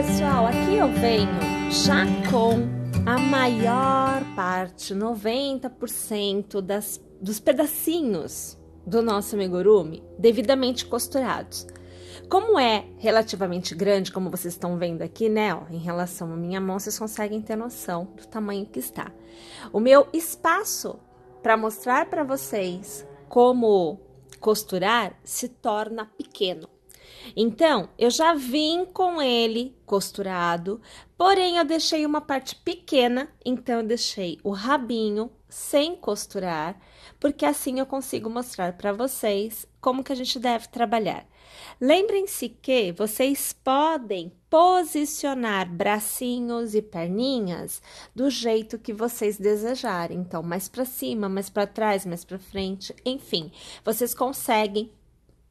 pessoal, aqui eu venho já com a maior parte, 90% das, dos pedacinhos do nosso amigurumi devidamente costurados. Como é relativamente grande, como vocês estão vendo aqui, né? Ó, em relação à minha mão, vocês conseguem ter noção do tamanho que está. O meu espaço para mostrar para vocês como costurar se torna pequeno. Então, eu já vim com ele costurado, porém eu deixei uma parte pequena, então eu deixei o rabinho sem costurar, porque assim eu consigo mostrar para vocês como que a gente deve trabalhar. Lembrem-se que vocês podem posicionar bracinhos e perninhas do jeito que vocês desejarem, então mais para cima, mais para trás, mais para frente, enfim, vocês conseguem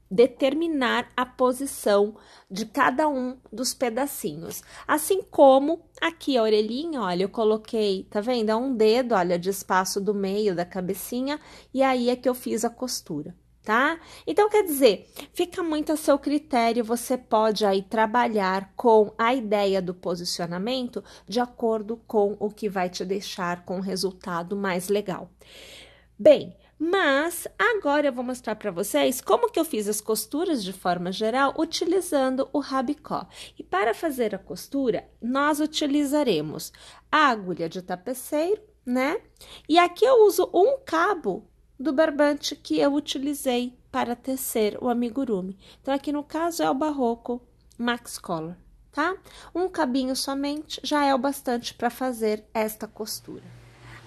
determinar a posição de cada um dos pedacinhos. Assim como aqui a orelhinha, olha, eu coloquei, tá vendo? É um dedo, olha, de espaço do meio da cabecinha, e aí é que eu fiz a costura. Tá? Então, quer dizer, fica muito a seu critério, você pode aí trabalhar com a ideia do posicionamento de acordo com o que vai te deixar com um resultado mais legal. Bem, mas agora eu vou mostrar para vocês como que eu fiz as costuras de forma geral utilizando o rabicó. E para fazer a costura, nós utilizaremos a agulha de tapeceiro, né? E aqui eu uso um cabo do barbante que eu utilizei para tecer o amigurumi. Então aqui no caso é o barroco Max Color, tá? Um cabinho somente já é o bastante para fazer esta costura.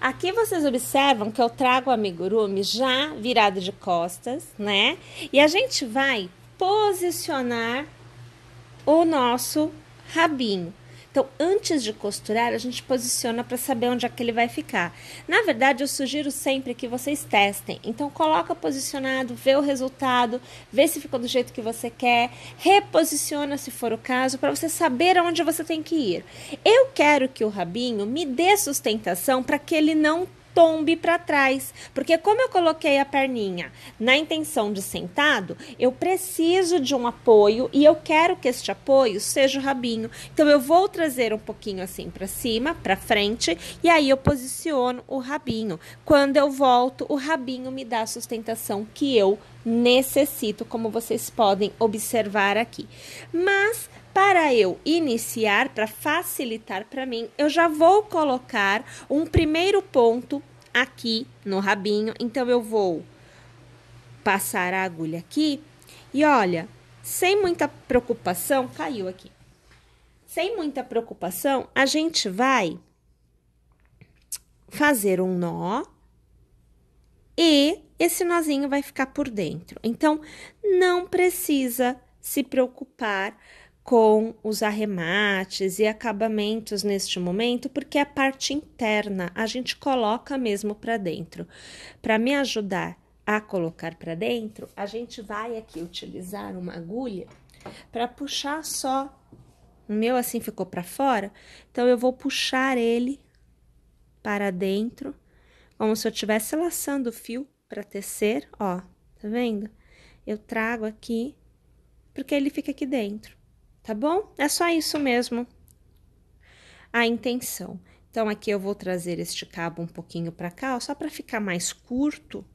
Aqui vocês observam que eu trago o amigurumi já virado de costas, né? E a gente vai posicionar o nosso rabinho. Então, antes de costurar, a gente posiciona para saber onde é que ele vai ficar. Na verdade, eu sugiro sempre que vocês testem. Então, coloca posicionado, vê o resultado, vê se ficou do jeito que você quer, reposiciona se for o caso, para você saber aonde você tem que ir. Eu quero que o rabinho me dê sustentação para que ele não tombe para trás, porque como eu coloquei a perninha na intenção de sentado, eu preciso de um apoio e eu quero que este apoio seja o rabinho. Então eu vou trazer um pouquinho assim para cima, para frente, e aí eu posiciono o rabinho. Quando eu volto, o rabinho me dá a sustentação que eu necessito, como vocês podem observar aqui. Mas para eu iniciar, para facilitar para mim, eu já vou colocar um primeiro ponto aqui no rabinho. Então, eu vou passar a agulha aqui e olha, sem muita preocupação, caiu aqui. Sem muita preocupação, a gente vai fazer um nó e esse nozinho vai ficar por dentro. Então, não precisa se preocupar com os arremates e acabamentos neste momento, porque é a parte interna a gente coloca mesmo para dentro. Para me ajudar a colocar para dentro, a gente vai aqui utilizar uma agulha para puxar só. O meu assim ficou para fora, então eu vou puxar ele para dentro, como se eu estivesse laçando o fio para tecer, ó, tá vendo? Eu trago aqui porque ele fica aqui dentro tá bom? É só isso mesmo. A intenção. Então, aqui eu vou trazer este cabo um pouquinho para cá, ó, só para ficar mais curto.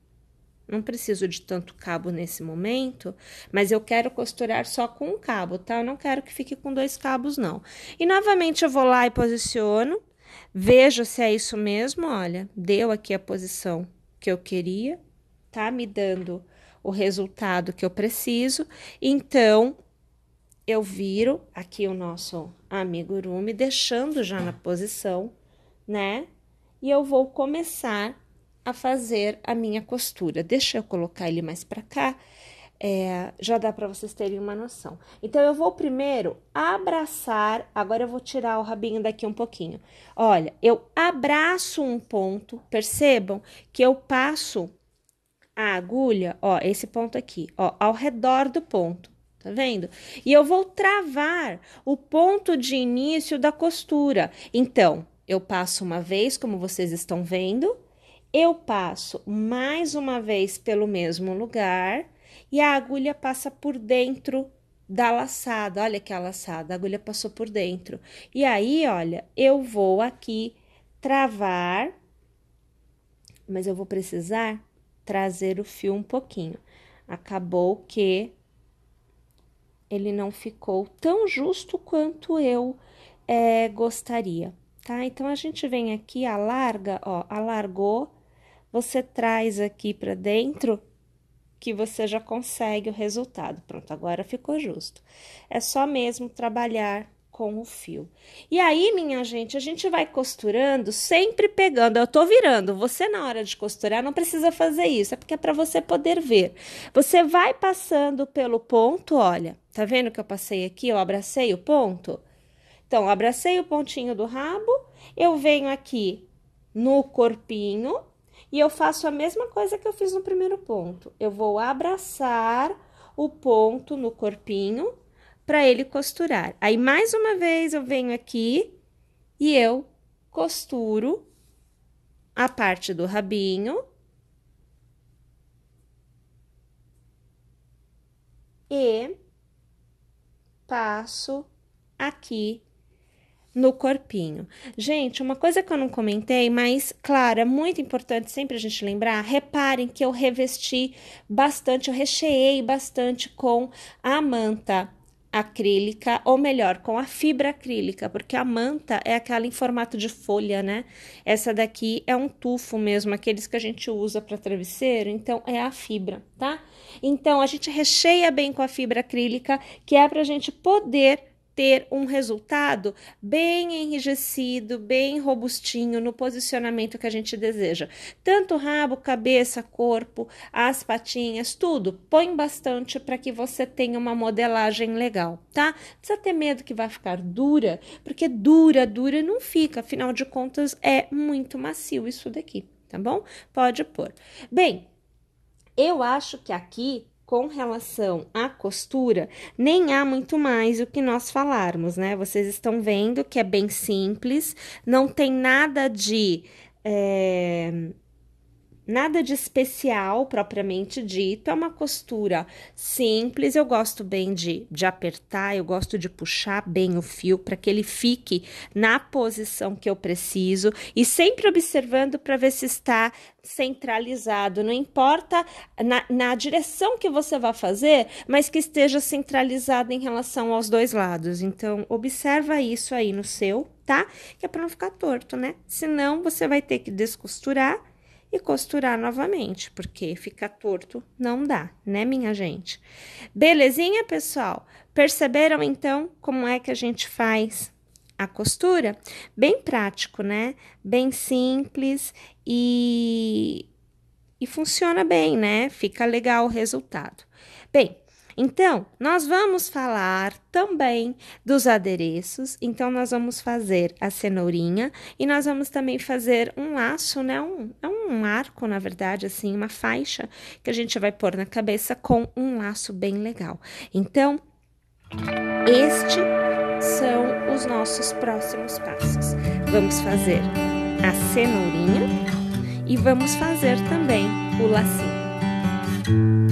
Não preciso de tanto cabo nesse momento, mas eu quero costurar só com um cabo, tá? Eu não quero que fique com dois cabos, não. E novamente eu vou lá e posiciono, vejo se é isso mesmo, olha, deu aqui a posição que eu queria, tá me dando o resultado que eu preciso. Então, eu viro aqui o nosso amigurumi, deixando já na posição, né? E eu vou começar a fazer a minha costura. Deixa eu colocar ele mais para cá, é, já dá para vocês terem uma noção. Então, eu vou primeiro abraçar, agora eu vou tirar o rabinho daqui um pouquinho. Olha, eu abraço um ponto, percebam que eu passo a agulha, ó, esse ponto aqui, ó, ao redor do ponto tá vendo? E eu vou travar o ponto de início da costura. Então, eu passo uma vez, como vocês estão vendo, eu passo mais uma vez pelo mesmo lugar e a agulha passa por dentro da laçada. Olha que laçada, a agulha passou por dentro. E aí, olha, eu vou aqui travar, mas eu vou precisar trazer o fio um pouquinho. Acabou que ele não ficou tão justo quanto eu é, gostaria, tá? Então a gente vem aqui, alarga, ó, alargou, você traz aqui para dentro que você já consegue o resultado. Pronto, agora ficou justo. É só mesmo trabalhar com o fio. E aí, minha gente, a gente vai costurando, sempre pegando. Eu tô virando. Você na hora de costurar não precisa fazer isso, é porque é para você poder ver. Você vai passando pelo ponto, olha. Tá vendo que eu passei aqui, eu abracei o ponto? Então, eu abracei o pontinho do rabo, eu venho aqui no corpinho e eu faço a mesma coisa que eu fiz no primeiro ponto. Eu vou abraçar o ponto no corpinho para ele costurar. Aí, mais uma vez, eu venho aqui e eu costuro a parte do rabinho. E passo aqui no corpinho. Gente, uma coisa que eu não comentei, mas claro, é muito importante sempre a gente lembrar. Reparem que eu revesti bastante, eu recheei bastante com a manta acrílica, ou melhor, com a fibra acrílica, porque a manta é aquela em formato de folha, né? Essa daqui é um tufo mesmo, aqueles que a gente usa para travesseiro, então é a fibra, tá? Então a gente recheia bem com a fibra acrílica, que é para a gente poder ter um resultado bem enrijecido, bem robustinho no posicionamento que a gente deseja. Tanto rabo, cabeça, corpo, as patinhas, tudo. Põe bastante para que você tenha uma modelagem legal, tá? Não precisa ter medo que vai ficar dura, porque dura, dura não fica. Afinal de contas, é muito macio isso daqui, tá bom? Pode pôr. Bem, eu acho que aqui com relação à costura, nem há muito mais o que nós falarmos, né? Vocês estão vendo que é bem simples, não tem nada de. É Nada de especial propriamente dito, é uma costura simples. Eu gosto bem de, de apertar, eu gosto de puxar bem o fio para que ele fique na posição que eu preciso e sempre observando para ver se está centralizado. Não importa na, na direção que você vai fazer, mas que esteja centralizado em relação aos dois lados. Então, observa isso aí no seu, tá? Que é para não ficar torto, né? Senão você vai ter que descosturar e costurar novamente, porque fica torto não dá, né, minha gente? Belezinha, pessoal? Perceberam então como é que a gente faz a costura? Bem prático, né? Bem simples e e funciona bem, né? Fica legal o resultado. Bem, então, nós vamos falar também dos adereços. Então, nós vamos fazer a cenourinha e nós vamos também fazer um laço, né? Um, é um arco, na verdade, assim, uma faixa que a gente vai pôr na cabeça com um laço bem legal. Então, este são os nossos próximos passos. Vamos fazer a cenourinha e vamos fazer também o lacinho.